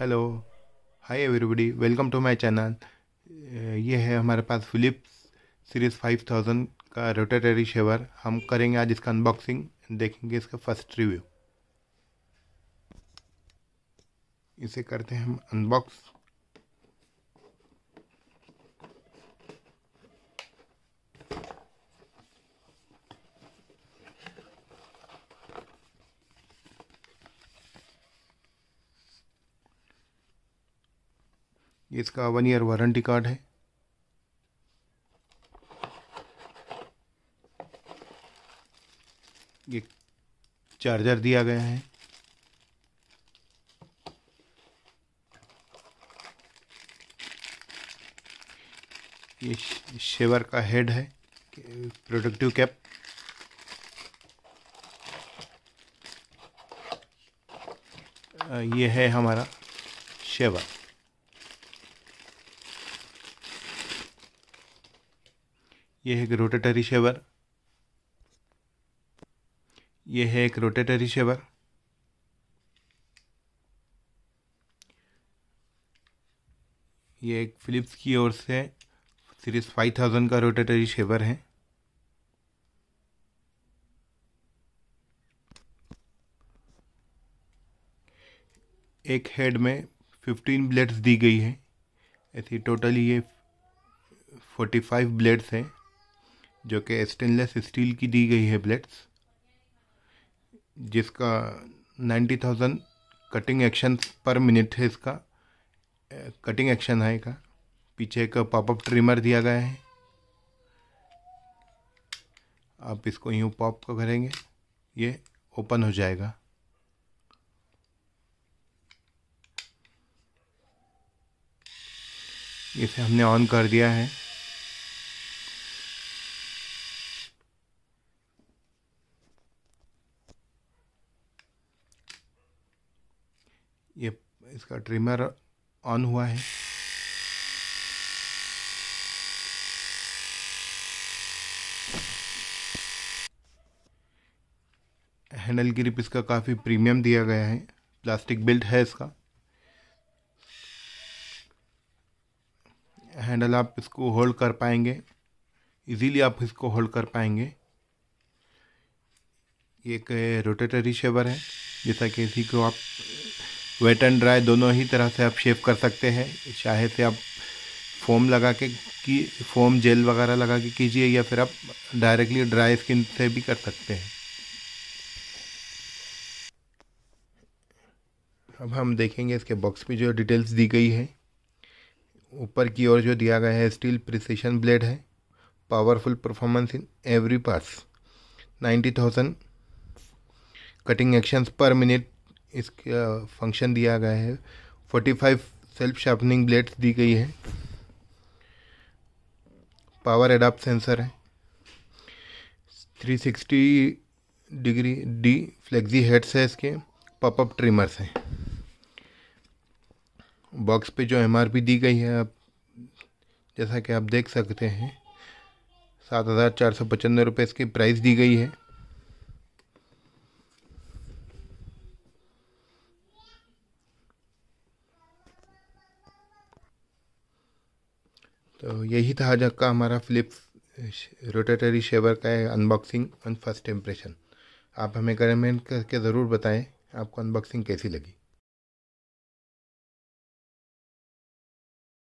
hello hi everybody welcome to my channel ये है हमारे पास फिलिप्स सीरीज़ 5000 का रोटेटरी शेवर हम करेंगे आज इसका अनबॉक्सिंग देखेंगे इसका फर्स्ट रिव्यू इसे करते हैं हम अनबॉक्स इसका वन ईयर वारंटी कार्ड है ये चार्जर दिया गया है ये शेवर का हेड है प्रोडक्टिव कैप ये है हमारा शेवर ये है एक रोटेटरी शेवर ये है एक रोटेटरी शेवर ये एक फिलिप्स की ओर से सीरीज फाइव थाउजेंड का रोटेटरी शेवर है एक हेड में फिफ्टीन ब्लेड्स दी गई है ऐसी टोटल ये फोर्टी फाइव ब्लेड्स हैं जो कि स्टेनलेस स्टील की दी गई है ब्लेड्स जिसका ninety thousand cutting action per minute है इसका कटिंग एक्शन है का पीछे एक पॉपअप ट्रिमर दिया गया है आप इसको यूँ पॉप को करेंगे ये ओपन हो जाएगा इसे हमने ऑन कर दिया है ये इसका ट्रिमर ऑन हुआ है हैंडल ग्रिप इसका काफ़ी प्रीमियम दिया गया है प्लास्टिक बिल्ट है इसका हैंडल आप इसको होल्ड कर पाएंगे इजीली आप इसको होल्ड कर पाएंगे एक रोटेटरी शेवर है जैसा कि इसी को आप वेट एंड ड्राई दोनों ही तरह से आप शेव कर सकते हैं चाहे से आप फोम लगा के की फोम जेल वगैरह लगा के कीजिए या फिर आप डायरेक्टली ड्राई स्किन से भी कर सकते हैं अब हम देखेंगे इसके बॉक्स में जो डिटेल्स दी गई है ऊपर की ओर जो दिया गया है स्टील प्रिसेशन ब्लेड है powerful performance in every parts ninety thousand cutting actions per minute इसका फंक्शन दिया गया है forty five self sharpening blades दी गई है पावर एडाप्ट सेंसर है three sixty degree D flexi heads है इसके पॉपअप ट्रिमर्स हैं बॉक्स पे जो एमआरपी दी गई है आप जैसा कि आप देख सकते हैं सात हज़ार चार सौ पचानवे रुपये इसकी प्राइस दी गई है तो यही था आज का हमारा फ्लिप रोटेटरी शेवर का अनबॉक्सिंग एंड फर्स्ट इम्प्रेशन आप हमें कमेंट करके ज़रूर बताएं आपको अनबॉक्सिंग कैसी लगी